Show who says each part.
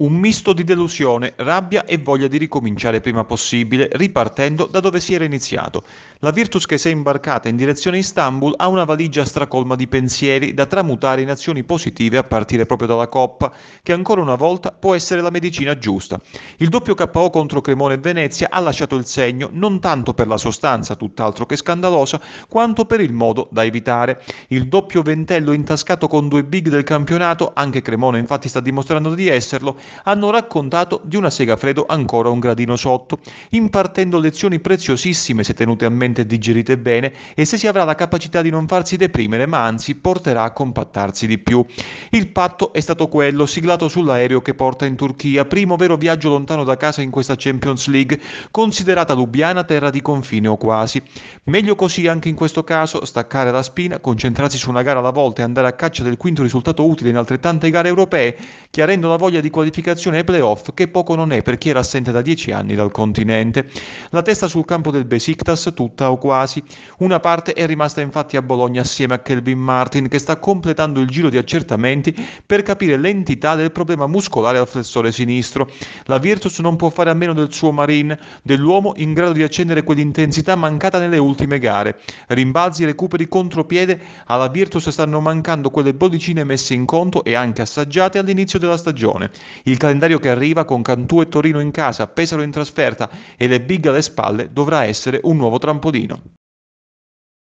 Speaker 1: Un misto di delusione, rabbia e voglia di ricominciare prima possibile, ripartendo da dove si era iniziato. La Virtus che si è imbarcata in direzione Istanbul ha una valigia stracolma di pensieri da tramutare in azioni positive a partire proprio dalla Coppa, che ancora una volta può essere la medicina giusta. Il doppio KO contro Cremone e Venezia ha lasciato il segno non tanto per la sostanza, tutt'altro che scandalosa, quanto per il modo da evitare. Il doppio ventello intascato con due big del campionato, anche Cremone infatti sta dimostrando di esserlo, hanno raccontato di una Segafredo ancora un gradino sotto, impartendo lezioni preziosissime se tenute a mente e digerite bene e se si avrà la capacità di non farsi deprimere, ma anzi porterà a compattarsi di più. Il patto è stato quello, siglato sull'aereo che porta in Turchia, primo vero viaggio lontano da casa in questa Champions League, considerata Lubiana terra di confine o quasi. Meglio così anche in questo caso, staccare la spina, concentrarsi su una gara alla volta e andare a caccia del quinto risultato utile in altrettante gare europee, chiarendo la voglia di qualificare qualificazione ai playoff che poco non è per chi era assente da dieci anni dal continente. La testa sul campo del Besiktas, tutta o quasi, una parte è rimasta infatti a Bologna assieme a Kelvin Martin che sta completando il giro di accertamenti per capire l'entità del problema muscolare al flessore sinistro. La Virtus non può fare a meno del suo Marine, dell'uomo in grado di accendere quell'intensità mancata nelle ultime gare. Rimbalzi, e recuperi, contropiede, alla Virtus stanno mancando quelle bollicine messe in conto e anche assaggiate all'inizio della stagione. Il calendario che arriva con Cantù e Torino in casa, Pesaro in trasferta e le big alle spalle dovrà essere un nuovo trampolino.